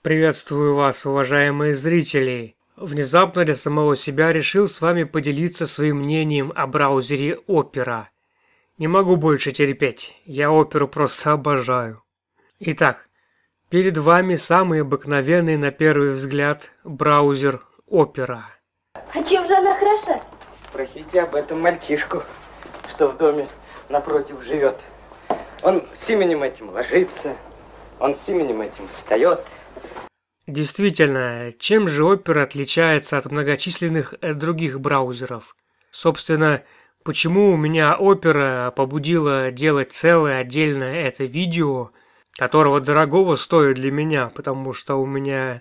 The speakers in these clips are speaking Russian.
Приветствую вас, уважаемые зрители! Внезапно для самого себя решил с вами поделиться своим мнением о браузере Opera. Не могу больше терпеть, я Оперу просто обожаю. Итак, перед вами самый обыкновенный на первый взгляд браузер Opera. А чем же она хороша? Спросите об этом мальчишку, что в доме напротив живет. Он с именем этим ложится, он с именем этим встает. Действительно, чем же Opera отличается от многочисленных э, других браузеров? Собственно, почему у меня Opera побудила делать целое отдельное это видео, которого дорогого стоит для меня, потому что у меня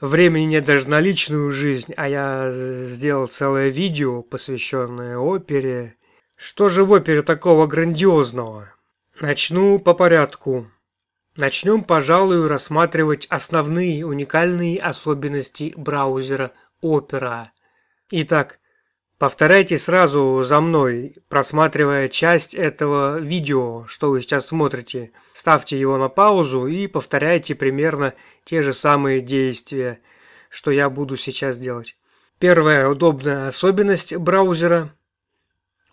времени нет даже на личную жизнь, а я сделал целое видео, посвященное опере. Что же в опере такого грандиозного? Начну по порядку. Начнем, пожалуй, рассматривать основные уникальные особенности браузера Opera. Итак, повторяйте сразу за мной, просматривая часть этого видео, что вы сейчас смотрите. Ставьте его на паузу и повторяйте примерно те же самые действия, что я буду сейчас делать. Первая удобная особенность браузера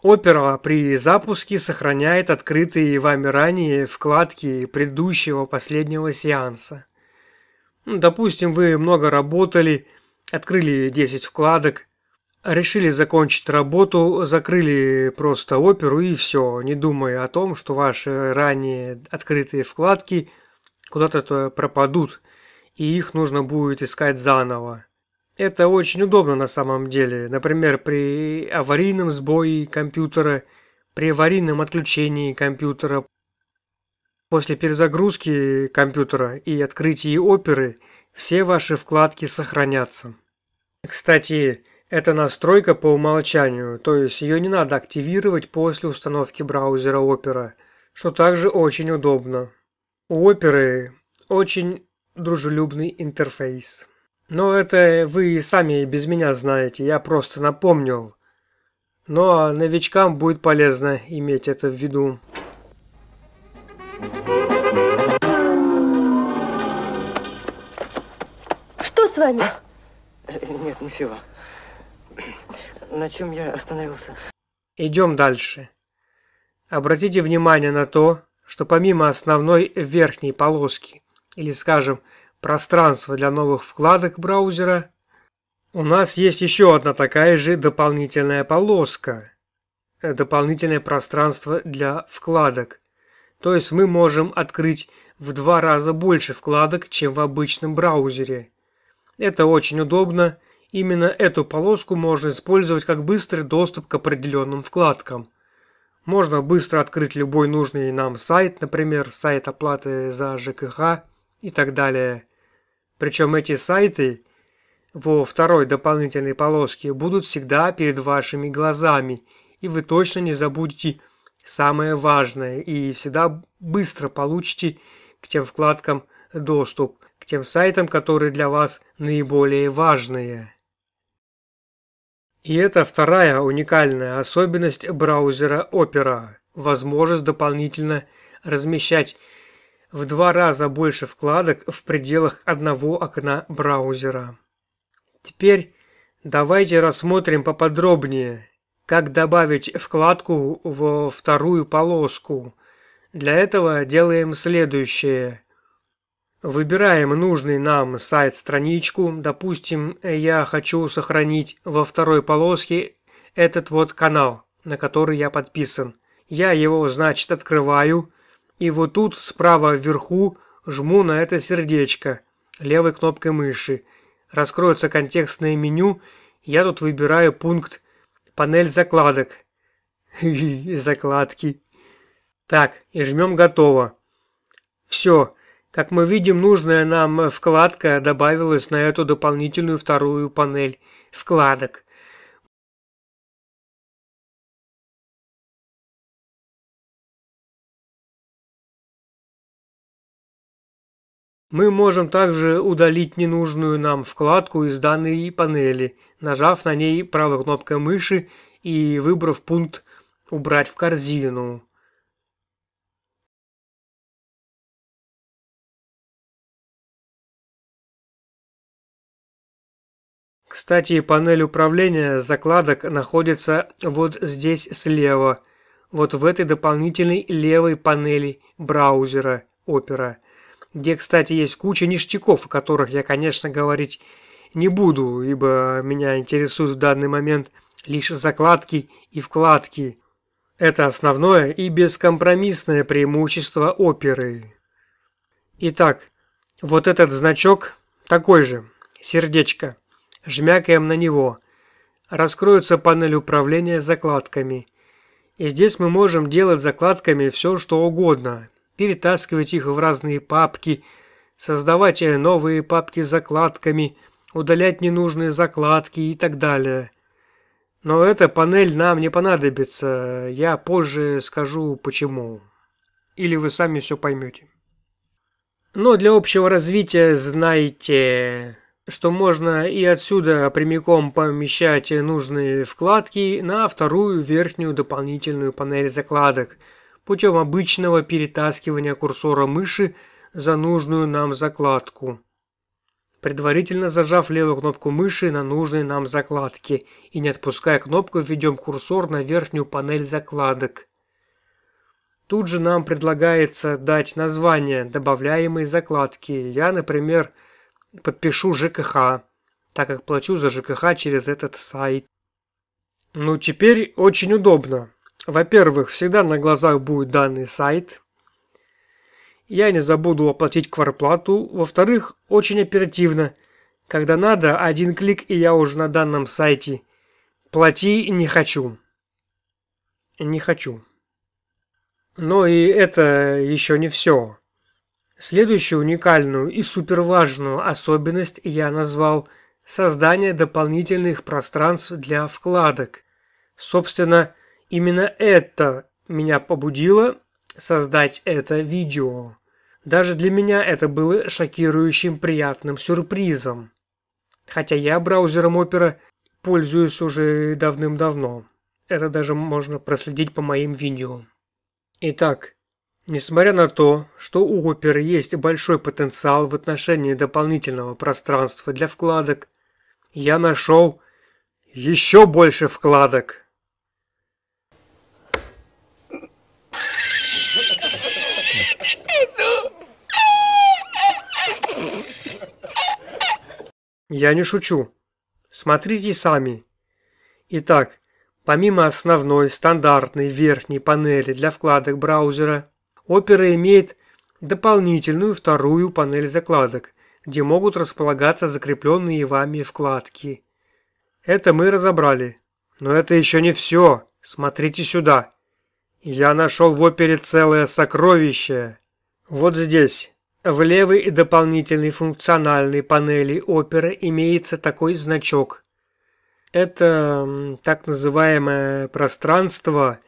Opera при запуске сохраняет открытые вами ранее вкладки предыдущего последнего сеанса. Ну, допустим, вы много работали, открыли 10 вкладок, решили закончить работу, закрыли просто оперу и все, не думая о том, что ваши ранее открытые вкладки куда-то пропадут, и их нужно будет искать заново. Это очень удобно на самом деле. Например, при аварийном сбое компьютера, при аварийном отключении компьютера, после перезагрузки компьютера и открытии оперы все ваши вкладки сохранятся. Кстати, это настройка по умолчанию, то есть ее не надо активировать после установки браузера Opera, что также очень удобно. У Opera очень дружелюбный интерфейс. Ну, это вы и сами без меня знаете, я просто напомнил. Но ну, а новичкам будет полезно иметь это в виду. Что с вами? А? Нет, ничего. На чем я остановился? Идем дальше. Обратите внимание на то, что помимо основной верхней полоски, или, скажем, пространство для новых вкладок браузера, у нас есть еще одна такая же дополнительная полоска, э, дополнительное пространство для вкладок. То есть мы можем открыть в два раза больше вкладок, чем в обычном браузере. Это очень удобно. Именно эту полоску можно использовать как быстрый доступ к определенным вкладкам. Можно быстро открыть любой нужный нам сайт, например, сайт оплаты за ЖКХ и так далее. Причем эти сайты во второй дополнительной полоске будут всегда перед вашими глазами, и вы точно не забудете самое важное и всегда быстро получите к тем вкладкам доступ, к тем сайтам, которые для вас наиболее важные. И это вторая уникальная особенность браузера Opera – возможность дополнительно размещать в два раза больше вкладок в пределах одного окна браузера. Теперь давайте рассмотрим поподробнее, как добавить вкладку во вторую полоску. Для этого делаем следующее. Выбираем нужный нам сайт-страничку. Допустим, я хочу сохранить во второй полоске этот вот канал, на который я подписан. Я его, значит, открываю – и вот тут, справа вверху, жму на это сердечко левой кнопкой мыши. Раскроется контекстное меню, я тут выбираю пункт «Панель закладок». Закладки. Так, и жмем «Готово». Все. Как мы видим, нужная нам вкладка добавилась на эту дополнительную вторую панель вкладок. Мы можем также удалить ненужную нам вкладку из данной панели, нажав на ней правой кнопкой мыши и выбрав пункт «Убрать в корзину». Кстати, панель управления закладок находится вот здесь слева, вот в этой дополнительной левой панели браузера Opera где, кстати, есть куча ништяков, о которых я, конечно, говорить не буду, ибо меня интересуют в данный момент лишь закладки и вкладки. Это основное и бескомпромиссное преимущество оперы. Итак, вот этот значок такой же, сердечко. Жмякаем на него. Раскроется панель управления закладками. И здесь мы можем делать закладками все, что угодно перетаскивать их в разные папки, создавать э, новые папки с закладками, удалять ненужные закладки и так далее. Но эта панель нам не понадобится, я позже скажу почему. Или вы сами все поймете. Но для общего развития знайте, что можно и отсюда прямиком помещать нужные вкладки на вторую верхнюю дополнительную панель закладок – путем обычного перетаскивания курсора мыши за нужную нам закладку, предварительно зажав левую кнопку мыши на нужной нам закладке и не отпуская кнопку введем курсор на верхнюю панель закладок. Тут же нам предлагается дать название добавляемой закладки. Я, например, подпишу ЖКХ, так как плачу за ЖКХ через этот сайт. Ну, теперь очень удобно. Во-первых, всегда на глазах будет данный сайт. Я не забуду оплатить кварплату. Во-вторых, очень оперативно. Когда надо, один клик и я уже на данном сайте. Плати не хочу. Не хочу. Но и это еще не все. Следующую уникальную и суперважную особенность я назвал создание дополнительных пространств для вкладок. Собственно, Именно это меня побудило создать это видео. Даже для меня это было шокирующим приятным сюрпризом. Хотя я браузером Opera пользуюсь уже давным-давно. Это даже можно проследить по моим видео. Итак, несмотря на то, что у Opera есть большой потенциал в отношении дополнительного пространства для вкладок, я нашел еще больше вкладок. Я не шучу. Смотрите сами. Итак, помимо основной, стандартной верхней панели для вкладок браузера, Opera имеет дополнительную вторую панель закладок, где могут располагаться закрепленные вами вкладки. Это мы разобрали. Но это еще не все. Смотрите сюда. Я нашел в опере целое сокровище. Вот здесь. В левой дополнительной функциональной панели Opera имеется такой значок. Это так называемое пространство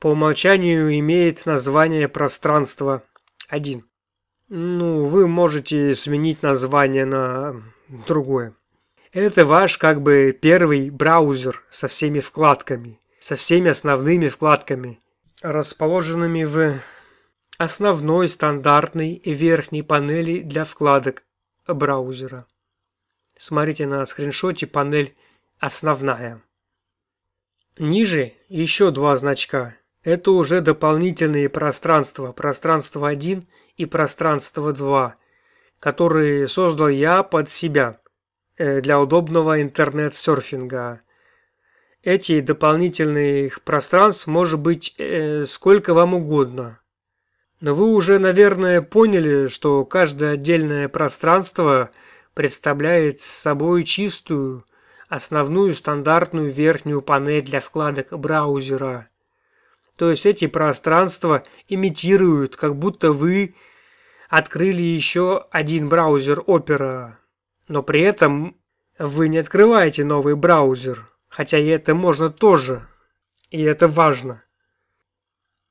по умолчанию имеет название пространство 1. Ну, вы можете сменить название на другое. Это ваш как бы первый браузер со всеми вкладками, со всеми основными вкладками, расположенными в основной, стандартной и верхней панели для вкладок браузера. Смотрите на скриншоте панель «Основная». Ниже еще два значка. Это уже дополнительные пространства, пространство 1 и пространство 2, которые создал я под себя э, для удобного интернет-серфинга. Эти дополнительных пространств может быть э, сколько вам угодно – но вы уже, наверное, поняли, что каждое отдельное пространство представляет собой чистую, основную стандартную верхнюю панель для вкладок браузера. То есть эти пространства имитируют, как будто вы открыли еще один браузер Opera. Но при этом вы не открываете новый браузер, хотя и это можно тоже. И это важно.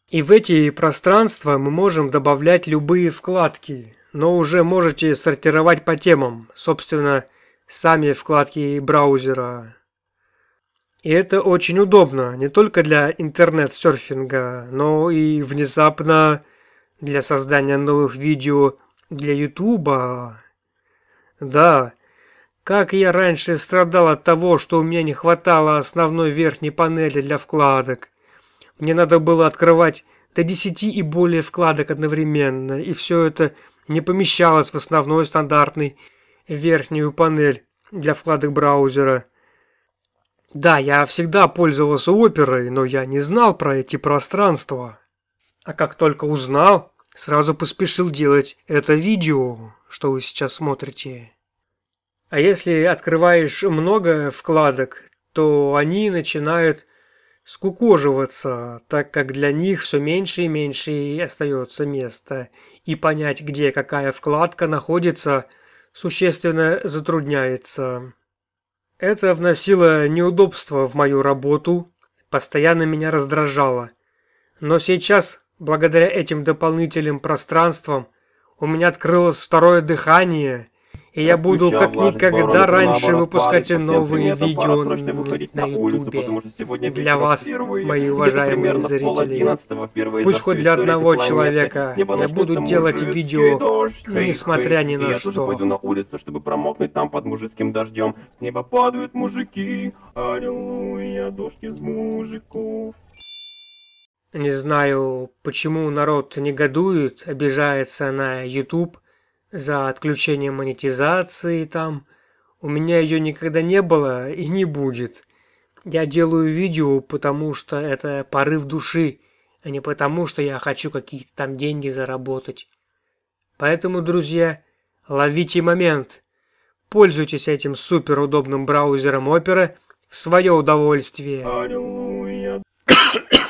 И в эти пространства мы можем добавлять любые вкладки, но уже можете сортировать по темам, собственно, сами вкладки браузера. И это очень удобно не только для интернет-серфинга, но и внезапно для создания новых видео для YouTube. Да, как я раньше страдал от того, что у меня не хватало основной верхней панели для вкладок – мне надо было открывать до десяти и более вкладок одновременно, и все это не помещалось в основной стандартный верхнюю панель для вкладок браузера. Да, я всегда пользовался оперой, но я не знал про эти пространства. А как только узнал, сразу поспешил делать это видео, что вы сейчас смотрите. А если открываешь много вкладок, то они начинают скукоживаться, так как для них все меньше и меньше и остается места, и понять, где какая вкладка находится, существенно затрудняется. Это вносило неудобства в мою работу, постоянно меня раздражало. Но сейчас, благодаря этим дополнительным пространствам, у меня открылось второе дыхание – и я буду как никогда раньше выпускать новые видео на Ютубе. Для вас, мои уважаемые зрители. Пусть хоть для одного человека я буду делать видео, несмотря ни на что. Я на улицу, чтобы промокнуть там под мужицким дождем. С неба падают мужики, аллилуйя, дождь из мужиков. Не знаю, почему народ негодует, обижается на YouTube, за отключение монетизации там. У меня ее никогда не было и не будет. Я делаю видео, потому что это порыв души, а не потому, что я хочу какие-то там деньги заработать. Поэтому, друзья, ловите момент. Пользуйтесь этим суперудобным браузером Opera в свое удовольствие.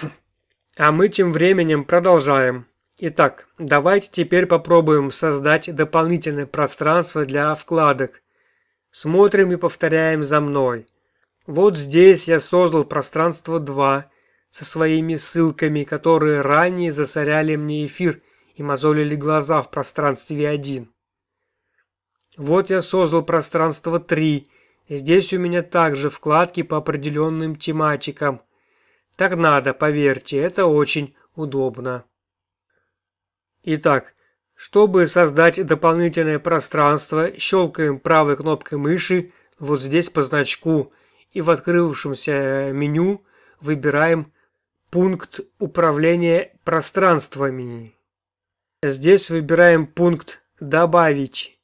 А мы тем временем продолжаем. Итак, давайте теперь попробуем создать дополнительное пространство для вкладок. Смотрим и повторяем за мной. Вот здесь я создал пространство 2 со своими ссылками, которые ранее засоряли мне эфир и мозолили глаза в пространстве 1. Вот я создал пространство 3. Здесь у меня также вкладки по определенным тематикам. Так надо, поверьте, это очень удобно. Итак, чтобы создать дополнительное пространство, щелкаем правой кнопкой мыши вот здесь по значку и в открывшемся э, меню выбираем пункт управления пространствами. Здесь выбираем пункт «Добавить».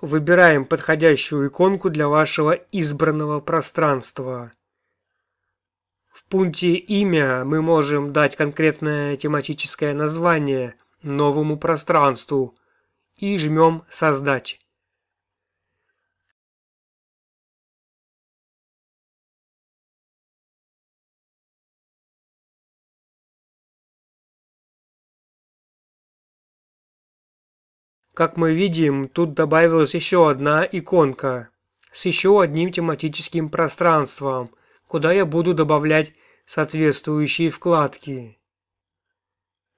Выбираем подходящую иконку для вашего избранного пространства. В пункте «Имя» мы можем дать конкретное тематическое название – новому пространству и жмем «Создать». Как мы видим, тут добавилась еще одна иконка с еще одним тематическим пространством, куда я буду добавлять соответствующие вкладки.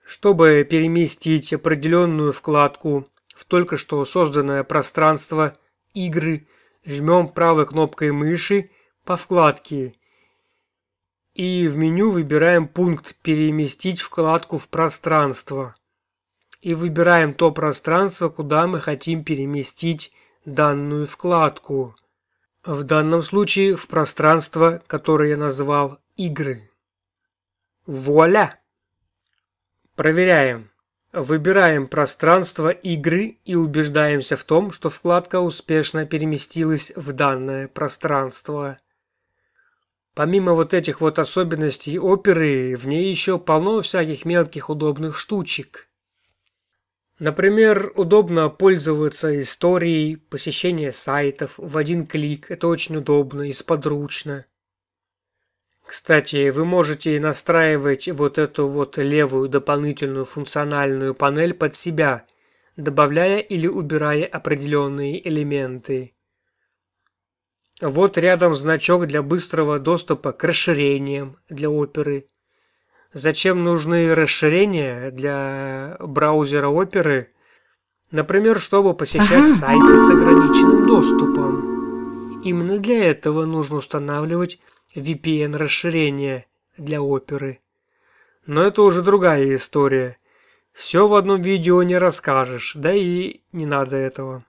Чтобы переместить определенную вкладку в только что созданное пространство «Игры», жмем правой кнопкой мыши по вкладке и в меню выбираем пункт «Переместить вкладку в пространство» и выбираем то пространство, куда мы хотим переместить данную вкладку. В данном случае в пространство, которое я назвал «Игры». Вуаля! Проверяем. Выбираем пространство игры и убеждаемся в том, что вкладка успешно переместилась в данное пространство. Помимо вот этих вот особенностей оперы, в ней еще полно всяких мелких удобных штучек. Например, удобно пользоваться историей посещения сайтов в один клик, это очень удобно и сподручно. Кстати, вы можете настраивать вот эту вот левую дополнительную функциональную панель под себя, добавляя или убирая определенные элементы. Вот рядом значок для быстрого доступа к расширениям для оперы. Зачем нужны расширения для браузера оперы? Например, чтобы посещать сайты с ограниченным доступом. Именно для этого нужно устанавливать VPN-расширение для оперы. Но это уже другая история. Все в одном видео не расскажешь, да и не надо этого.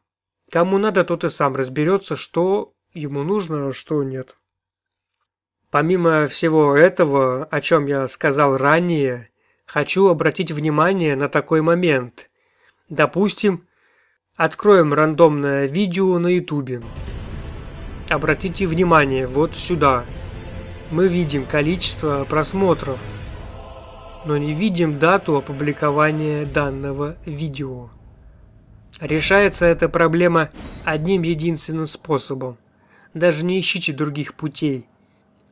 Кому надо, тот и сам разберется, что ему нужно, а что нет. Помимо всего этого, о чем я сказал ранее, хочу обратить внимание на такой момент. Допустим, откроем рандомное видео на ютубе. Обратите внимание вот сюда мы видим количество просмотров, но не видим дату опубликования данного видео. Решается эта проблема одним единственным способом. Даже не ищите других путей.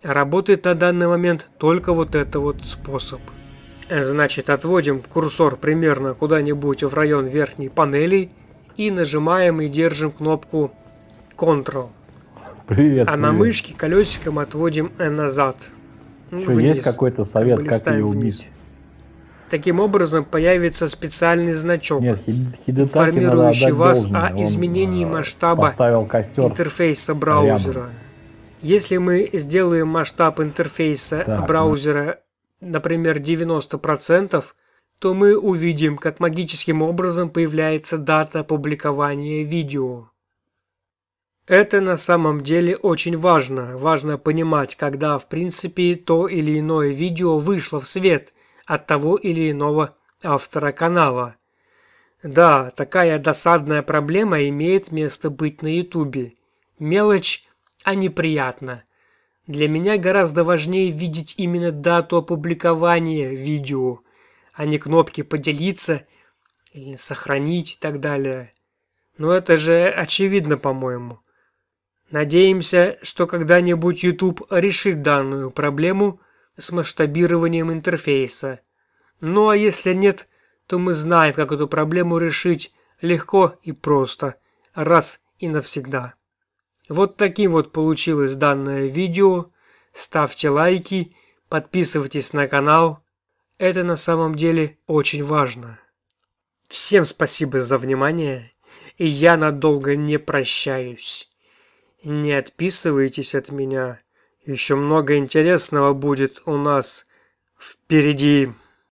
Работает на данный момент только вот этот вот способ. Значит, отводим курсор примерно куда-нибудь в район верхней панели и нажимаем и держим кнопку Ctrl. Привет. А привет. на мышке колесиком отводим э, назад. Ну, Что, вниз. есть какой-то совет, как, как ее убить? Вниз. Таким образом появится специальный значок, Нет, информирующий вас должное. о а, изменении Он, э, масштаба интерфейса браузера. Рядом. Если мы сделаем масштаб интерфейса так, ну. браузера, да. например, 90%, то мы увидим, как магическим образом появляется дата опубликования видео. Это на самом деле очень важно. Важно понимать, когда в принципе то или иное видео вышло в свет от того или иного автора канала. Да, такая досадная проблема имеет место быть на ютубе. Мелочь, а неприятно. Для меня гораздо важнее видеть именно дату опубликования видео, а не кнопки «поделиться» или «сохранить» и так далее. Но это же очевидно, по-моему. Надеемся, что когда-нибудь YouTube решит данную проблему с масштабированием интерфейса. Ну а если нет, то мы знаем, как эту проблему решить легко и просто, раз и навсегда. Вот таким вот получилось данное видео. Ставьте лайки, подписывайтесь на канал. Это на самом деле очень важно. Всем спасибо за внимание, и я надолго не прощаюсь. Не отписывайтесь от меня. Еще много интересного будет у нас впереди.